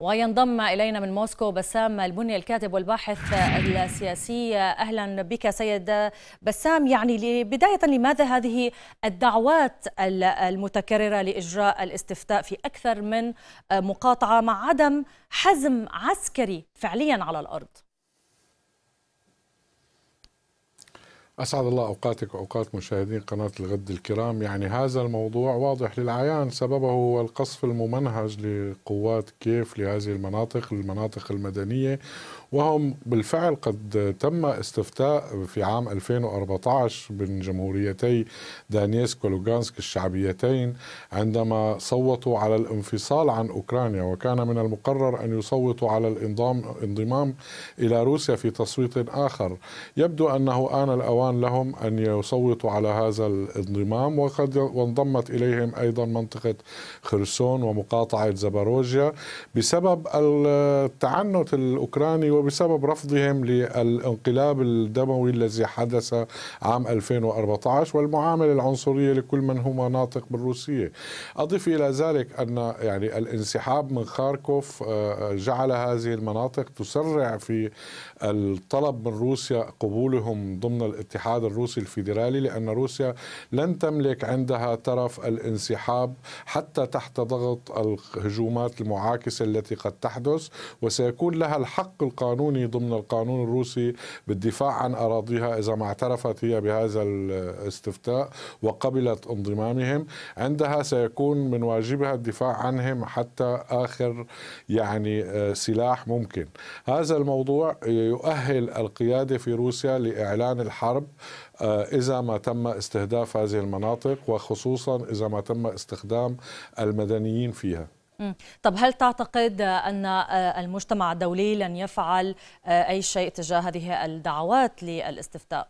وينضم إلينا من موسكو بسام البني الكاتب والباحث السياسي أهلا بك سيد بسام يعني بداية لماذا هذه الدعوات المتكررة لإجراء الاستفتاء في أكثر من مقاطعة مع عدم حزم عسكري فعليا على الأرض أسعد الله أوقاتك وأوقات مشاهدين قناة الغد الكرام يعني هذا الموضوع واضح للعيان سببه هو القصف الممنهج لقوات كيف لهذه المناطق المناطق المدنية وهم بالفعل قد تم استفتاء في عام 2014 من جمهوريتي دانيسك ولوغانسك الشعبيتين عندما صوتوا على الانفصال عن أوكرانيا وكان من المقرر أن يصوتوا على الانضمام انضمام إلى روسيا في تصويت آخر يبدو أنه آن الأوان لهم أن يصوتوا على هذا الانضمام وقد وانضمت إليهم أيضا منطقة خرسون ومقاطعة زباروجيا بسبب التعنت الأوكراني وبسبب رفضهم للانقلاب الدموي الذي حدث عام 2014 والمعاملة العنصرية لكل من هو ناطق بالروسية أضف إلى ذلك أن يعني الانسحاب من خاركوف آه، جعل هذه المناطق تسرع في الطلب من روسيا قبولهم ضمن الاتحاد الروسي الفيدرالي لأن روسيا لن تملك عندها طرف الانسحاب حتى تحت ضغط الهجومات المعاكسة التي قد تحدث وسيكون لها الحق القانوني قانوني ضمن القانون الروسي بالدفاع عن أراضيها إذا ما اعترفت هي بهذا الاستفتاء وقبلت انضمامهم عندها سيكون من واجبها الدفاع عنهم حتى آخر يعني آه، سلاح ممكن هذا الموضوع يؤهل القيادة في روسيا لإعلان الحرب آه، إذا ما تم استهداف هذه المناطق وخصوصا إذا ما تم استخدام المدنيين فيها طب هل تعتقد أن آه، المجتمع الدولي لن يفعل آه، أي شيء تجاه هذه الدعوات للاستفتاء؟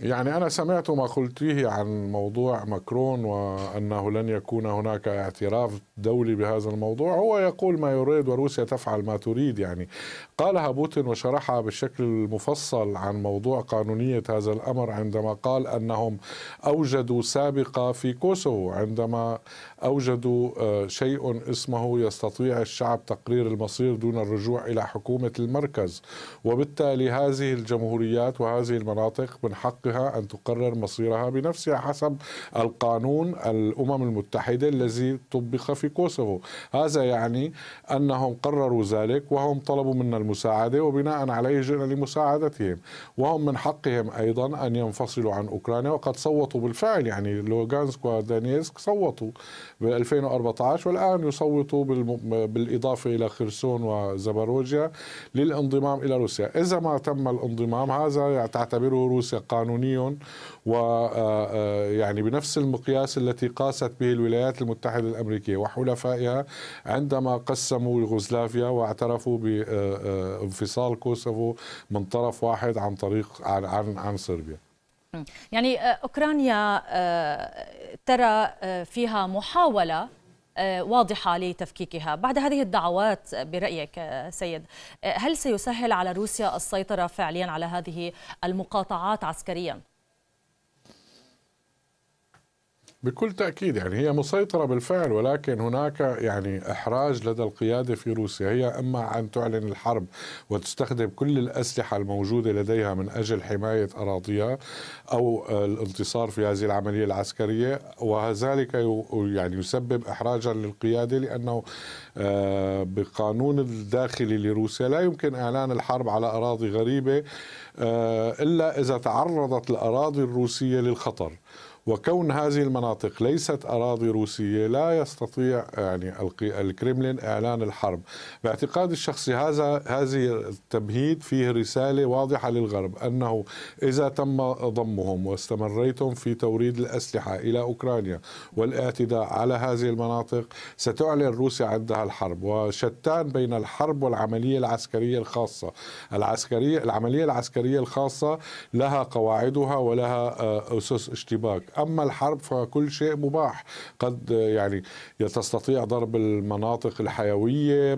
يعني أنا سمعت ما قلتيه عن موضوع ماكرون وأنه لن يكون هناك اعتراف دولي بهذا الموضوع هو يقول ما يريد وروسيا تفعل ما تريد يعني قالها بوتين وشرحها بالشكل المفصل عن موضوع قانونية هذا الأمر عندما قال أنهم أوجدوا سابقة في كوسوفو عندما أوجدوا آه، شيء اسمه يستطيع الشعب تقرير المصير دون الرجوع إلى حكومة المركز وبالتالي هذه الجمهوريات وهذه المناطق من حق حقها أن تقرر مصيرها بنفسها حسب القانون الأمم المتحدة الذي طبق في كوسوفو هذا يعني أنهم قرروا ذلك وهم طلبوا منا المساعدة وبناء عليه جئنا لمساعدتهم وهم من حقهم أيضا أن ينفصلوا عن أوكرانيا وقد صوتوا بالفعل يعني لوغانسك ودانيسك صوتوا ب 2014 والآن يصوتوا بالإضافة إلى خرسون وزبروجيا للانضمام إلى روسيا إذا ما تم الانضمام هذا تعتبره روسيا قانون و ويعني آه، آه، بنفس المقياس التي قاست به الولايات المتحدة الأمريكية وحلفائها عندما قسموا يوغوسلافيا واعترفوا بانفصال آه، كوسوفو من طرف واحد عن طريق عن عن, عن صربيا يعني أوكرانيا ترى فيها محاولة آه، واضحة لتفكيكها بعد هذه الدعوات آه، برأيك آه، سيد هل سيسهل على روسيا السيطرة فعليا على هذه المقاطعات عسكريا؟ بكل تأكيد يعني هي مسيطرة بالفعل ولكن هناك يعني إحراج لدى القيادة في روسيا هي أما أن تعلن الحرب وتستخدم كل الأسلحة الموجودة لديها من أجل حماية أراضيها أو الانتصار في هذه العملية العسكرية وذلك يعني يسبب إحراجا للقيادة لأنه آه، بقانون الداخلي لروسيا لا يمكن إعلان الحرب على أراضي غريبة آه، إلا إذا تعرضت الأراضي الروسية للخطر وكون هذه المناطق ليست أراضي روسية لا يستطيع يعني الكرملين إعلان الحرب باعتقادي الشخصي هذا هذه التمهيد فيه رسالة واضحة للغرب أنه إذا تم ضمهم واستمريتم في توريد الأسلحة إلى أوكرانيا والاعتداء على هذه المناطق ستعلن روسيا عندها الحرب وشتان بين الحرب والعملية العسكرية الخاصة العسكرية العملية العسكرية الخاصة لها قواعدها ولها آه، أسس اشتباك أما الحرب فكل شيء مباح قد يعني تستطيع ضرب المناطق الحيوية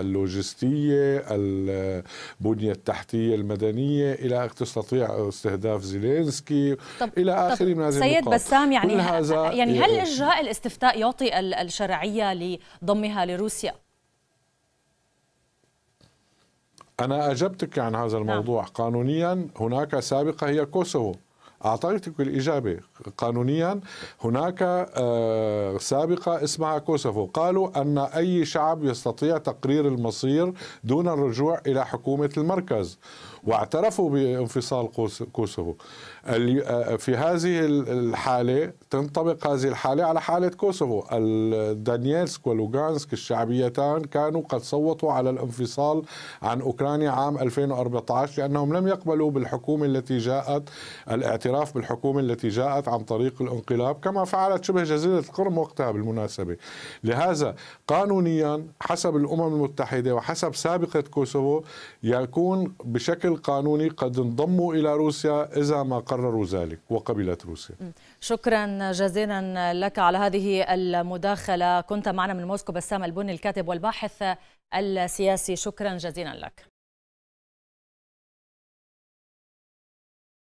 اللوجستية البنية التحتية المدنية إلى تستطيع استهداف زيلينسكي طب إلى آخر من هذه سيد النقاط. بسام يعني هذا يعني هل إجراء الاستفتاء يعطي الشرعية لضمها لروسيا؟ أنا أجبتك عن هذا الموضوع نعم. قانونيا هناك سابقة هي كوسوفو أعطيتك الإجابة قانونيا هناك آه، سابقة اسمها كوسوفو قالوا أن أي شعب يستطيع تقرير المصير دون الرجوع إلى حكومة المركز واعترفوا بانفصال كوسوفو آه، في هذه الحالة تنطبق هذه الحالة على حالة كوسوفو دانييلسك ولوغانسك الشعبيتان كانوا قد صوتوا على الانفصال عن أوكرانيا عام 2014 لأنهم لم يقبلوا بالحكومة التي جاءت الاعتراف بالحكومة التي جاءت عن طريق الانقلاب كما فعلت شبه جزيرة القرم وقتها بالمناسبة لهذا قانونيا حسب الأمم المتحدة وحسب سابقة كوسوفو يكون بشكل قانوني قد انضموا إلى روسيا إذا ما قرروا ذلك وقبلت روسيا شكرا جزيلا لك على هذه المداخلة كنت معنا من موسكو بسام البني الكاتب والباحث السياسي شكرا جزيلا لك